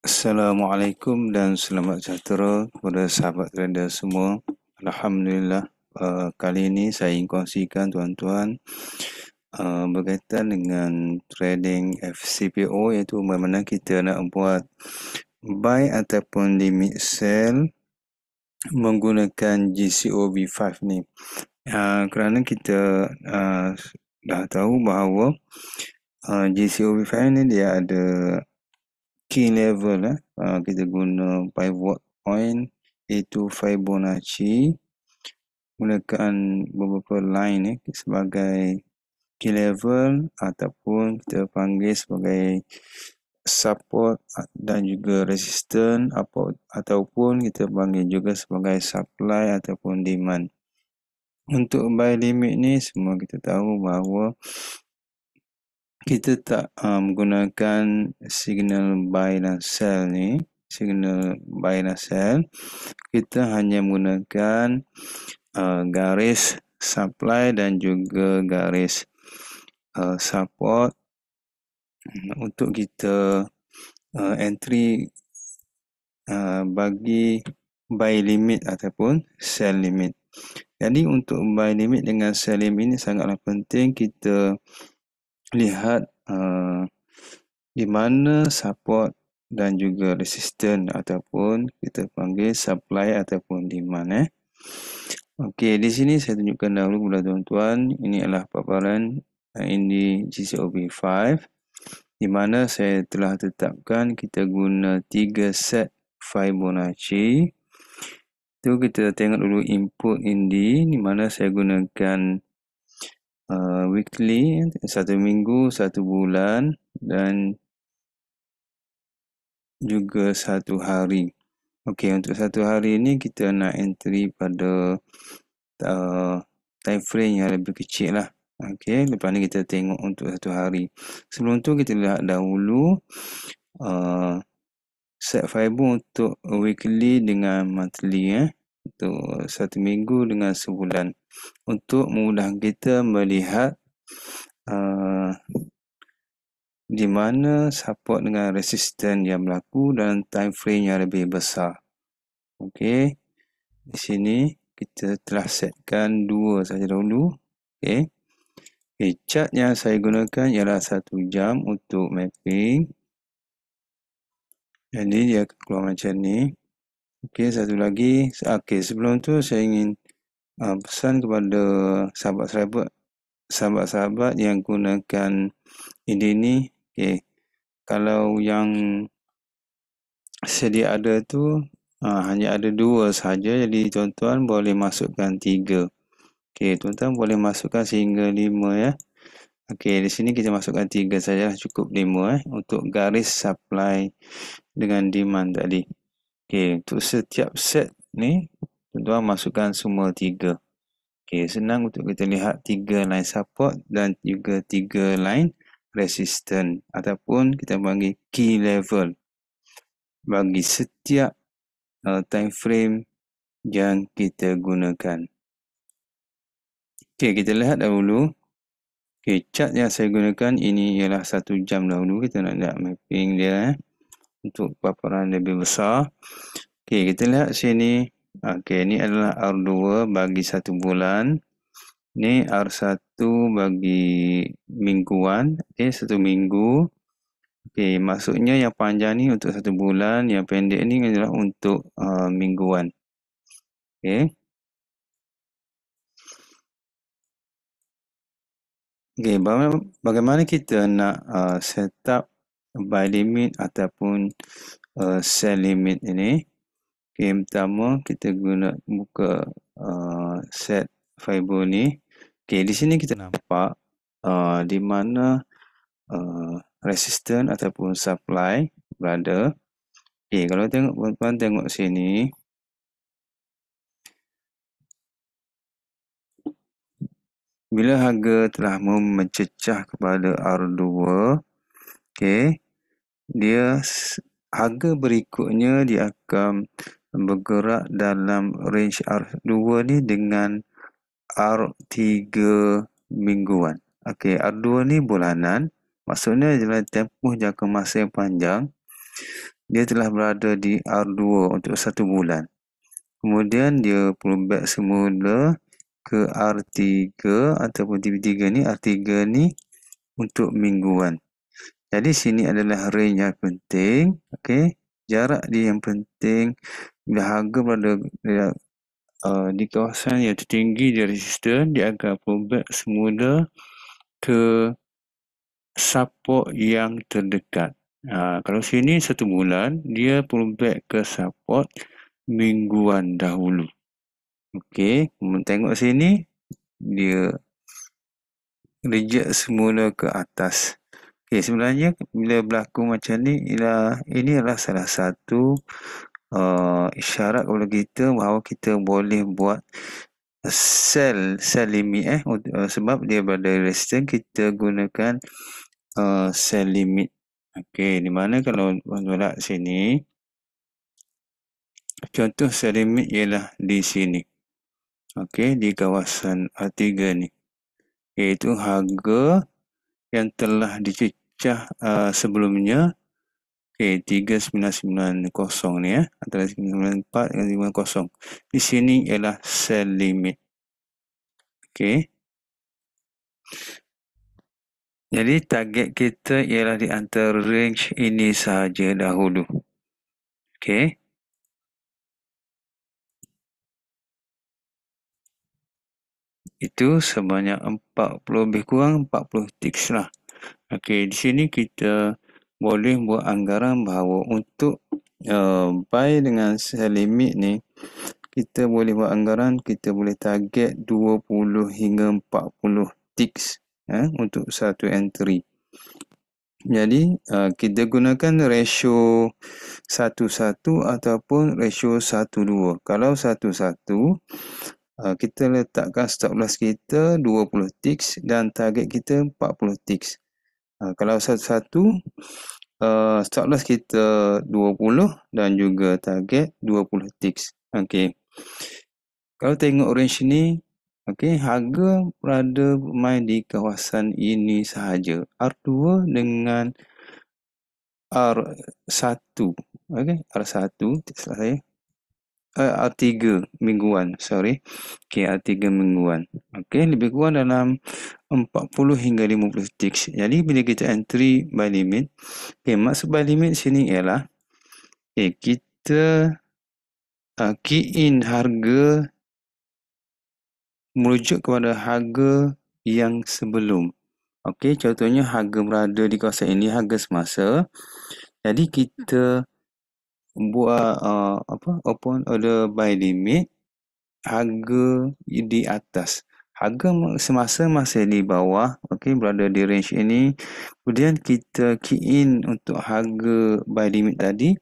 Assalamualaikum dan selamat sejahtera kepada sahabat trader semua. Alhamdulillah uh, kali ini saya ingin kongsikan tuan-tuan uh, berkaitan dengan trading FCPO iaitu bagaimana kita nak buat buy ataupun limit sell menggunakan GCO V5 ni. Uh, kerana kita uh, dah tahu bahawa uh, GCO V5 ni dia ada key level eh. uh, kita guna pivot point iaitu Fibonacci gunakan beberapa line eh, sebagai key level ataupun kita panggil sebagai support dan juga resistant atau ataupun kita panggil juga sebagai supply ataupun demand untuk buy limit ni semua kita tahu bahawa kita tak um, gunakan signal binasel ni signal binasel kita hanya menggunakan uh, garis supply dan juga garis uh, support hmm, untuk kita uh, entry uh, bagi buy limit ataupun sell limit jadi untuk buy limit dengan sell limit ini sangatlah penting kita lihat uh, di mana support dan juga resistant ataupun kita panggil supply ataupun demand eh. Okey, di sini saya tunjukkan dahulu kepada tuan-tuan, ini adalah paparan eh, ini GCOB5 di mana saya telah tetapkan kita guna 3 set Fibonacci. Tu kita tengok dulu input Indi. di mana saya gunakan uh, weekly satu minggu satu bulan dan juga satu hari okey untuk satu hari ini kita nak entry pada uh, time frame yang lebih kecil lah okey lepas ni kita tengok untuk satu hari sebelum tu kita lihat dahulu uh, set fiber untuk weekly dengan monthly eh untuk satu minggu dengan sebulan untuk mudah kita melihat uh, di mana support dengan resisten yang berlaku dan time frame yang lebih besar. Okey. Di sini kita telah setkan dua saja dahulu. Okey. Okay, chart yang saya gunakan ialah satu jam untuk mapping. Jadi dia keluar macam ni. Okey, satu lagi. Okey, sebelum tu saya ingin uh, pesan kepada sahabat-sahabat sahabat-sahabat yang gunakan ini ni okay. kalau yang sedia ada tu uh, hanya ada dua saja jadi tuan-tuan boleh masukkan tiga okey tuan-tuan boleh masukkan sehingga lima ya okey di sini kita masukkan tiga saja cukup lima eh untuk garis supply dengan demand tadi okey untuk setiap set ni tuan-tuan masukkan semua tiga. Okey, senang untuk kita lihat tiga line support dan juga tiga line resisten ataupun kita panggil key level bagi setiap uh, time frame yang kita gunakan. Okey, kita lihat dahulu. Okey, chart yang saya gunakan ini ialah satu jam dahulu. Kita nak lihat mapping dia eh, untuk paparan lebih besar. Okey, kita lihat sini. Okey, ini adalah R2 bagi satu bulan. Ini R1 bagi mingguan. Okey, satu minggu. Okey, maksudnya yang panjang ni untuk satu bulan, yang pendek ni adalah untuk uh, mingguan. Okey. Okey, bagaimana kita nak uh, set up buy limit ataupun uh, sell limit ini? Okay, yang pertama kita guna buka uh, set fiber ni. Okay, di sini kita nampak uh, di mana uh, resistant ataupun supply berada. Okay, kalau tengok puan-puan tengok sini. Bila harga telah memecah kepada R2, okay, dia harga berikutnya dia akan bergerak dalam range R2 ni dengan R3 mingguan. Okey, R2 ni bulanan. Maksudnya dalam tempoh jangka masa yang panjang dia telah berada di R2 untuk satu bulan. Kemudian dia pullback semula ke R3 ataupun TP3 ni R3 ni untuk mingguan. Jadi sini adalah range yang penting. Okey jarak dia yang penting bila harga berada di, uh, di kawasan yang tertinggi di resisten dia akan pullback semula ke support yang terdekat uh, kalau sini satu bulan dia pullback ke support mingguan dahulu Okey, tengok sini dia reject semula ke atas Okay, sebenarnya bila berlaku macam ni ialah ini adalah salah satu uh, isyarat oleh kita bahawa kita boleh buat sel selimi eh uh, sebab dia pada resisten kita gunakan uh, sel limit. Okey, di mana kalau menolak sini contoh sel limit ialah di sini. Okey, di kawasan A3 ni. Iaitu harga yang telah dicek pecah uh, sebelumnya okey 3990 ni ya eh. antara 94 dengan 50 di sini ialah sell limit okey jadi target kita ialah di antara range ini sahaja dahulu okey itu sebanyak 40 lebih kurang 40 ticks lah Okey, di sini kita boleh buat anggaran bahawa untuk uh, buy dengan sell limit ni, kita boleh buat anggaran, kita boleh target 20 hingga 40 ticks eh, untuk satu entry. Jadi, uh, kita gunakan ratio 1-1 ataupun ratio 1-2. Kalau 1-1, Uh, eh, kita letakkan stop loss kita 20 ticks dan target kita 40 ticks. Ha, kalau satu-satu uh, stop loss kita 20 dan juga target 20 ticks. Okey. Kalau tengok orange ni, okey harga berada main di kawasan ini sahaja. R2 dengan R1. Okey, R1 lah saya uh, eh, R3 mingguan, sorry. Okey, R3 mingguan. Okey, lebih kurang dalam 40 hingga 50 ticks. Jadi bila kita entry by limit, okey, maksud by limit sini ialah okay, kita uh, key in harga merujuk kepada harga yang sebelum. Okey, contohnya harga berada di kawasan ini harga semasa. Jadi kita buat uh, apa open order by limit harga di atas harga semasa masih di bawah okey berada di range ini kemudian kita key in untuk harga by limit tadi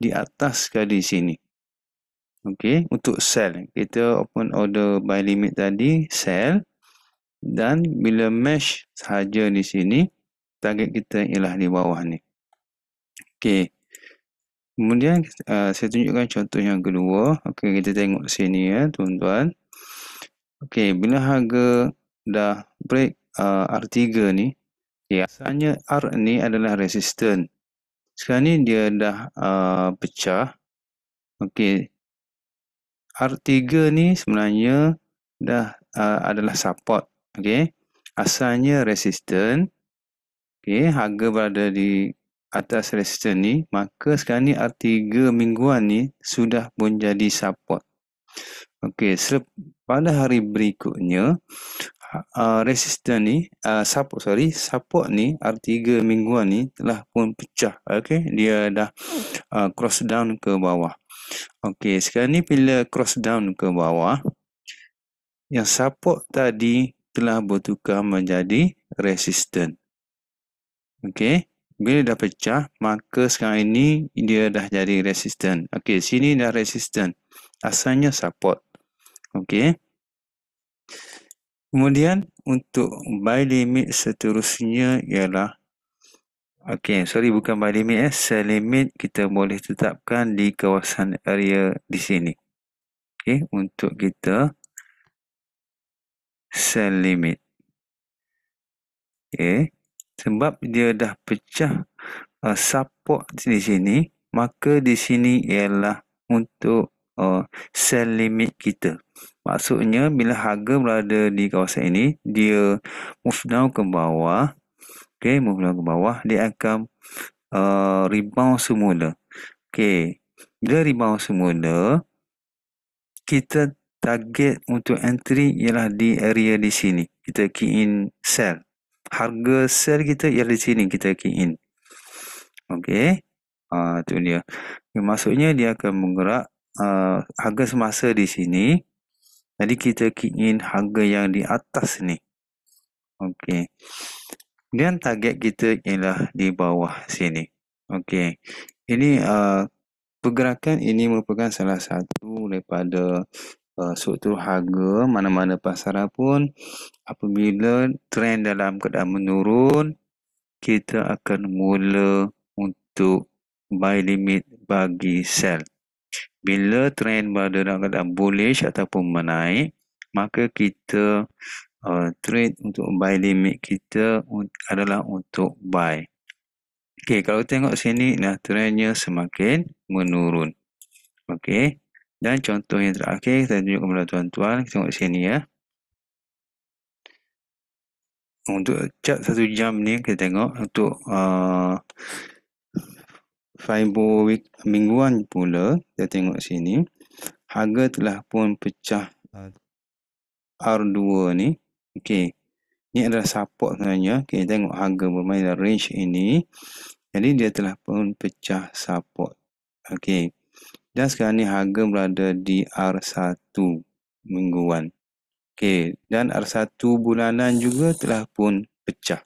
di atas ke di sini okey untuk sell kita open order by limit tadi sell dan bila mesh sahaja di sini target kita ialah di bawah ni okey Kemudian uh, saya tunjukkan contoh yang kedua. Okey, kita tengok sini ya, tuan-tuan. Okey, bila harga dah break uh, R3 ni, biasanya ya, R ni adalah resisten. Sekarang ni dia dah uh, pecah. Okey. R3 ni sebenarnya dah uh, adalah support. Okey. Asalnya resisten. Okey, harga berada di atas resisten ni, maka sekarang ni R3 mingguan ni sudah menjadi support. Okey, pada hari berikutnya, ha, uh, resisten ni, uh, support sorry, support ni R3 mingguan ni telah pun pecah. Okey, dia dah uh, cross down ke bawah. Okey, sekarang ni bila cross down ke bawah, yang support tadi telah bertukar menjadi resisten. Okey. Bila dah pecah, maka sekarang ini dia dah jadi resistant. Okey, sini dah resistant. Asalnya support. Okey. Kemudian untuk buy limit seterusnya ialah Okey, sorry bukan buy limit eh. Sell limit kita boleh tetapkan di kawasan area di sini. Okey, untuk kita sell limit. Okey. Sebab dia dah pecah uh, support di sini, maka di sini ialah untuk uh, sell limit kita. Maksudnya, bila harga berada di kawasan ini, dia move down ke bawah. Okay, move down ke bawah. Dia akan uh, rebound semula. Okay. Bila rebound semula, kita target untuk entry ialah di area di sini. Kita key in sell harga sell kita ialah di sini kita key in. Okey. Ah tu dia. Okay, maksudnya dia akan menggerak uh, harga semasa di sini. Jadi kita key in harga yang di atas ni. Okey. Kemudian target kita ialah di bawah sini. Okey. Ini uh, pergerakan ini merupakan salah satu daripada uh, eh, struktur harga mana-mana pasaran pun apabila trend dalam keadaan menurun kita akan mula untuk buy limit bagi sell bila trend berada dalam keadaan bullish ataupun menaik maka kita uh, trade untuk buy limit kita un- adalah untuk buy Okey, kalau tengok sini, nah trendnya semakin menurun. Okey. Dan contoh yang terakhir, kita tunjuk kepada tuan-tuan. Kita tengok sini ya. Untuk cat satu jam ni, kita tengok. Untuk uh, fiber week mingguan pula, kita tengok sini. Harga telah pun pecah uh, R2 ni. Okey. Ini adalah support sebenarnya. Okey, tengok harga bermain dalam range ini. Jadi, dia telah pun pecah support. Okey. Dan sekarang ni harga berada di R1 mingguan. Okey, dan R1 bulanan juga telah pun pecah.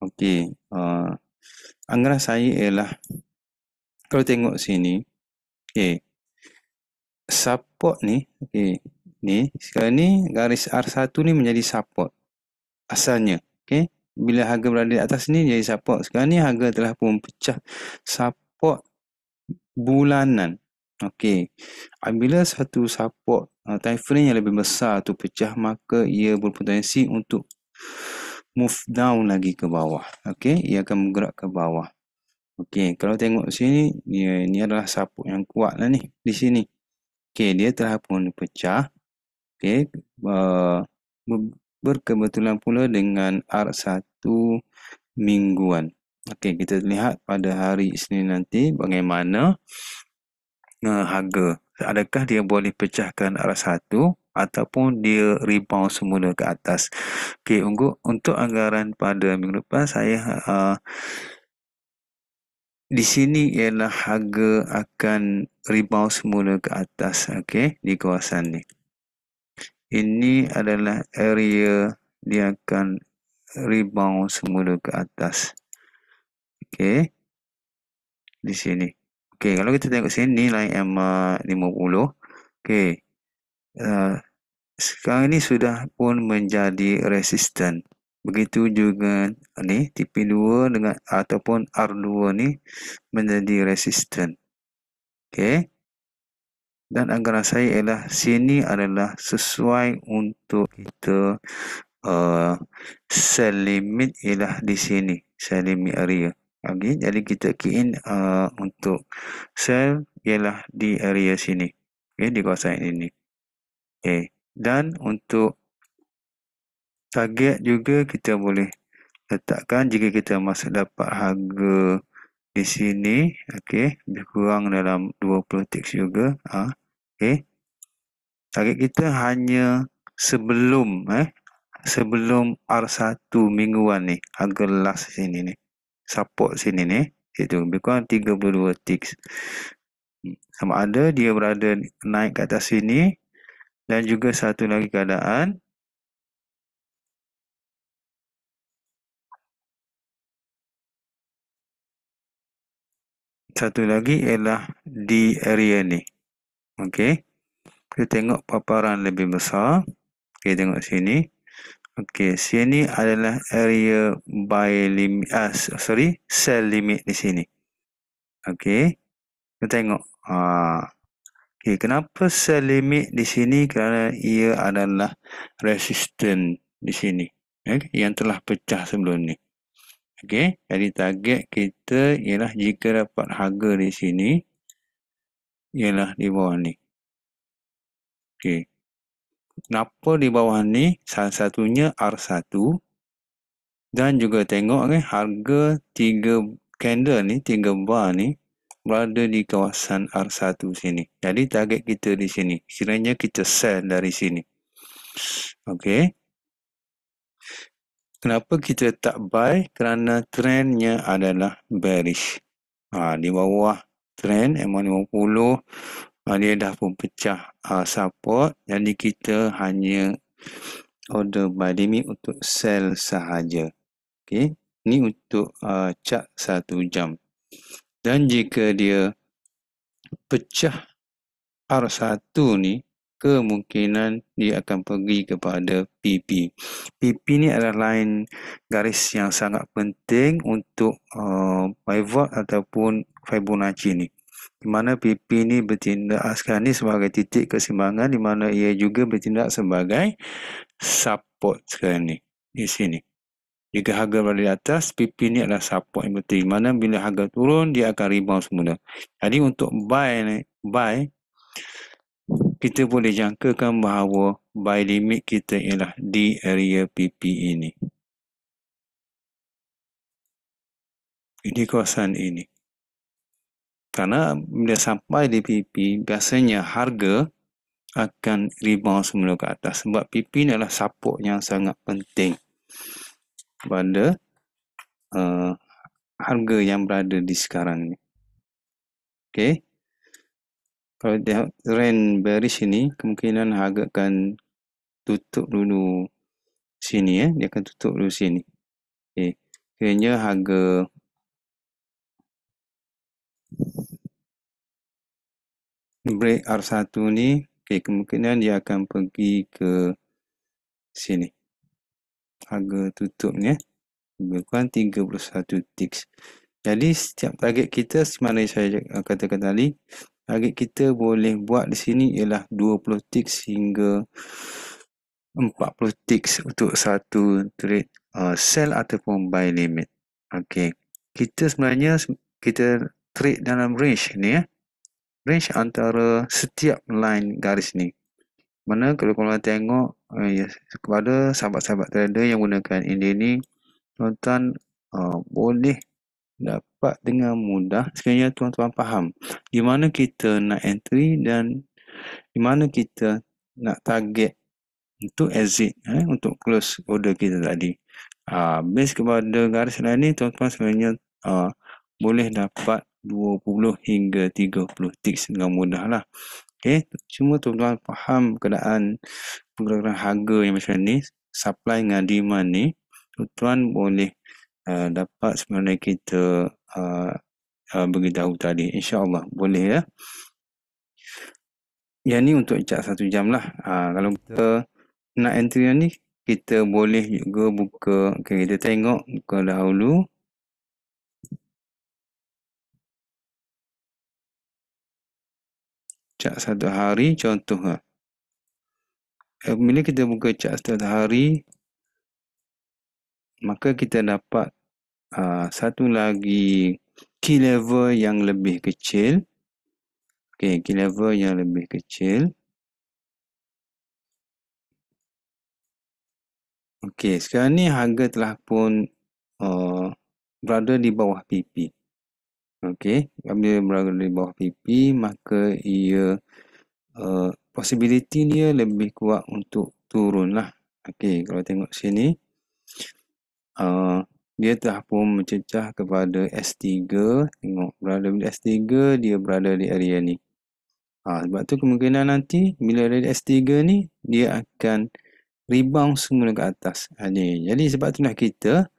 Okey, uh, anggaran saya ialah kalau tengok sini, okey. Support ni, okey. Ni, sekarang ni garis R1 ni menjadi support asalnya. Okey, bila harga berada di atas ni jadi support. Sekarang ni harga telah pun pecah support bulanan. Okey. Apabila satu support uh, time frame yang lebih besar tu pecah maka ia berpotensi untuk move down lagi ke bawah. Okey, ia akan bergerak ke bawah. Okey, kalau tengok sini, ni ni adalah support yang kuat lah ni di sini. Okey, dia telah pun pecah. Okey, uh, berkebetulan pula dengan R1 mingguan. Okey, kita lihat pada hari Isnin nanti bagaimana uh, harga. Adakah dia boleh pecahkan arah satu ataupun dia rebound semula ke atas. Okey, untuk, untuk anggaran pada minggu depan, saya uh, di sini ialah harga akan rebound semula ke atas Okey, di kawasan ni. Ini adalah area dia akan rebound semula ke atas. Okey. Di sini. Okey, kalau kita tengok sini nilai M50. Okey. Uh, sekarang ini sudah pun menjadi resisten. Begitu juga ni TP2 dengan ataupun R2 ni menjadi resisten. Okey. Dan anggaran saya ialah sini adalah sesuai untuk kita uh, eh, sell limit ialah di sini. Sell limit area. Okey, jadi kita key in uh, untuk sel ialah di area sini. Okey, di kawasan ini. Okey, dan untuk target juga kita boleh letakkan jika kita masih dapat harga di sini. Okey, lebih kurang dalam 20 ticks juga. Uh, Okey, target kita hanya sebelum eh sebelum R1 mingguan ni. Harga last sini ni support sini ni iaitu lebih kurang 32 ticks hmm, sama ada dia berada naik ke atas sini dan juga satu lagi keadaan satu lagi ialah di area ni okey kita tengok paparan lebih besar kita tengok sini Okey, sini adalah area by limit Ah, sorry, cell limit di sini. Okey. Kita tengok ah okay, kenapa cell limit di sini? Kerana ia adalah resistant di sini. Okay, eh, yang telah pecah sebelum ni. Okey, jadi target kita ialah jika dapat harga di sini ialah di bawah ni. Okey kenapa di bawah ni salah satunya R1 dan juga tengok kan okay, harga 3 candle ni 3 bar ni berada di kawasan R1 sini. Jadi target kita di sini. Kiranya kita sell dari sini. Okey. Kenapa kita tak buy? Kerana trendnya adalah bearish. Ha, di bawah trend M50 uh, dia dah pun pecah uh, support jadi kita hanya order by limit untuk sell sahaja okay. ni untuk uh, cat satu jam dan jika dia pecah R1 ni kemungkinan dia akan pergi kepada PP. PP ni adalah lain garis yang sangat penting untuk uh, pivot ataupun Fibonacci ni di mana pipi ini bertindak sekarang ni sebagai titik keseimbangan di mana ia juga bertindak sebagai support sekarang ni di sini jika harga berada di atas pipi ini adalah support yang penting di mana bila harga turun dia akan rebound semula jadi untuk buy ni buy kita boleh jangkakan bahawa buy limit kita ialah di area pipi ini di kawasan ini Karena bila sampai di PP, biasanya harga akan rebound semula ke atas. Sebab PP ni adalah support yang sangat penting pada uh, eh, harga yang berada di sekarang ni. Okay. Kalau dia trend bearish ni, kemungkinan harga akan tutup dulu sini. Eh. Dia akan tutup dulu sini. Okay. Kira-kira harga... break R1 ni okay, kemungkinan dia akan pergi ke sini harga tutup ni lebih kurang 31 ticks jadi setiap target kita semasa saya ah, katakan tadi target kita boleh buat di sini ialah 20 ticks hingga 40 ticks untuk satu trade uh, sell ataupun buy limit Okey, kita sebenarnya kita trade dalam range ni ya eh range antara setiap line garis ni. Mana kalau korang tengok uh, yes, kepada sahabat-sahabat trader yang gunakan ini, ni, tuan-tuan uh, boleh dapat dengan mudah sekiranya tuan-tuan faham di mana kita nak entry dan di mana kita nak target untuk exit eh, untuk close order kita tadi. Uh, based kepada garis lain ni, tuan-tuan sebenarnya uh, boleh dapat 20 hingga 30 ticks dengan mudah lah. Okay. Cuma tuan-tuan faham keadaan pergerakan harga yang macam ni, supply dengan demand ni, tuan-tuan boleh uh, dapat sebenarnya kita uh, uh, beritahu tadi. Insya Allah boleh ya. Yang ni untuk cat satu jam lah. Uh, kalau kita nak entry ni, kita boleh juga buka, okay, kita tengok buka dahulu. cat satu hari contohnya. Ha. Eh, bila kita buka cat satu hari maka kita dapat uh, satu lagi key level yang lebih kecil. Okey, key level yang lebih kecil. Okey, sekarang ni harga telah pun uh, berada di bawah pipi. Okey, apabila berada di bawah pipi, maka ia uh, possibility dia lebih kuat untuk turun lah. Okey, kalau tengok sini uh, dia telah pun mencecah kepada S3. Tengok berada di S3, dia berada di area ni. Ha, sebab tu kemungkinan nanti bila ada S3 ni dia akan rebound semula ke atas. Ha, Jadi sebab tu nak kita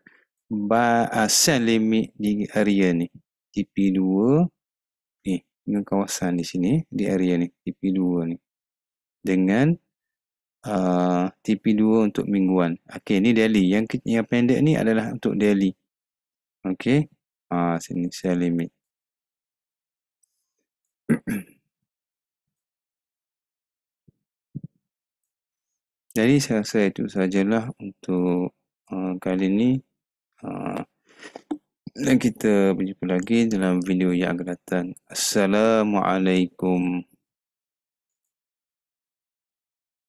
eh, set limit di area ni. TP2 ni dengan kawasan di sini di area ni TP2 ni dengan uh, TP2 untuk mingguan. Okey ni daily yang yang pendek ni adalah untuk daily. Okey. uh, ah, sini saya limit. Jadi saya rasa itu sajalah untuk uh, kali ini. Uh, ah, dan kita berjumpa lagi dalam video yang akan datang. Assalamualaikum.